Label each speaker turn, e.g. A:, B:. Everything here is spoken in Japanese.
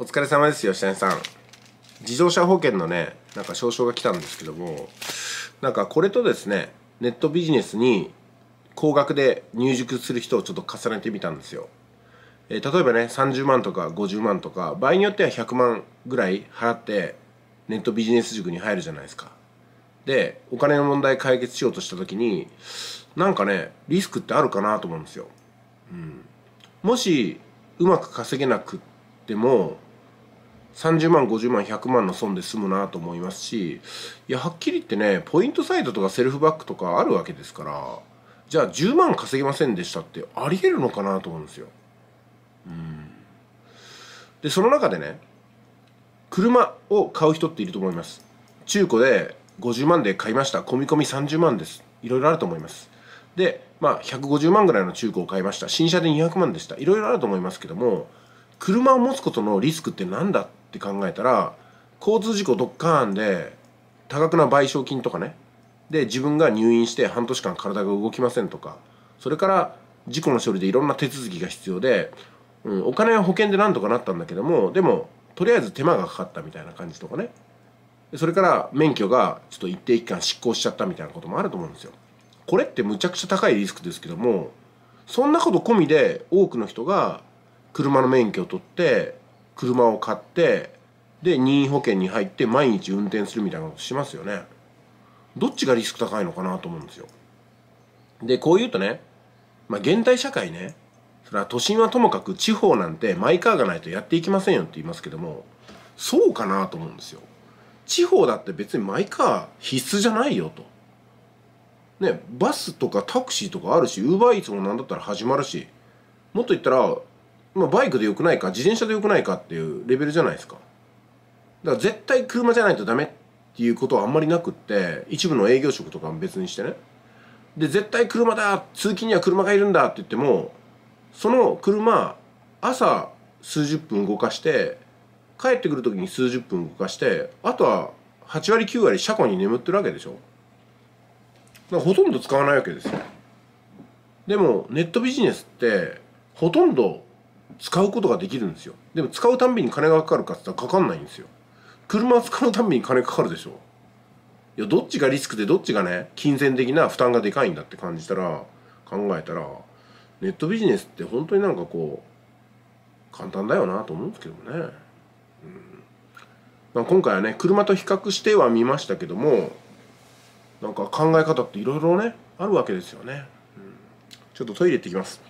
A: お疲れ様ですよ、下根さん。自動車保険のね、なんか証書が来たんですけども、なんかこれとですね、ネットビジネスに高額で入塾する人をちょっと重ねてみたんですよ。えー、例えばね、30万とか50万とか、場合によっては100万ぐらい払って、ネットビジネス塾に入るじゃないですか。で、お金の問題解決しようとした時に、なんかね、リスクってあるかなと思うんですよ。うん。もし、うまく稼げなくても、30万50万100万の損で済むなと思いますしいやはっきり言ってねポイントサイトとかセルフバックとかあるわけですからじゃあ10万稼げませんでしたってありえるのかなと思うんですよ。うんでその中でね車を買う人っていると思います中古で50万で買いました込み込み30万ですいろいろあると思いますでまあ150万ぐらいの中古を買いました新車で200万でしたいろいろあると思いますけども車を持つことのリスクって何だっって考えたら交通事故ドッカーンで多額な賠償金とかねで自分が入院して半年間体が動きませんとかそれから事故の処理でいろんな手続きが必要で、うん、お金は保険でなんとかなったんだけどもでもとりあえず手間がかかったみたいな感じとかねそれから免許がちょっと一定期間失効しちゃったみたいなこともあると思うんですよ。これってむちゃくちゃ高いリスクですけどもそんなこと込みで多くの人が車の免許を取って車を買ってで任意保険に入って毎日運転するみたいなことしますよねどっちがリスク高いのかなと思うんですよでこう言うとねまあ現代社会ねそれは都心はともかく地方なんてマイカーがないとやっていきませんよって言いますけどもそうかなと思うんですよ地方だって別にマイカー必須じゃないよとねバスとかタクシーとかあるしウーバーイーツもなんだったら始まるしもっと言ったらまあ、バイクでよくないか自転車でよくないかっていうレベルじゃないですかだから絶対車じゃないとダメっていうことはあんまりなくって一部の営業職とかも別にしてねで絶対車だ通勤には車がいるんだって言ってもその車朝数十分動かして帰ってくる時に数十分動かしてあとは8割9割車庫に眠ってるわけでしょだからほとんど使わないわけですよでもネットビジネスってほとんど使うことができるんですよでも使うたんびに金がかかるかっつったらかかんないんですよ車使うたんびに金かかるでしょいやどっちがリスクでどっちがね金銭的な負担がでかいんだって感じたら考えたらネットビジネスって本当になんかこう簡単だよなと思うんですけどもね、うんまあ、今回はね車と比較しては見ましたけどもなんか考え方っていろいろねあるわけですよね、うん、ちょっとトイレ行ってきます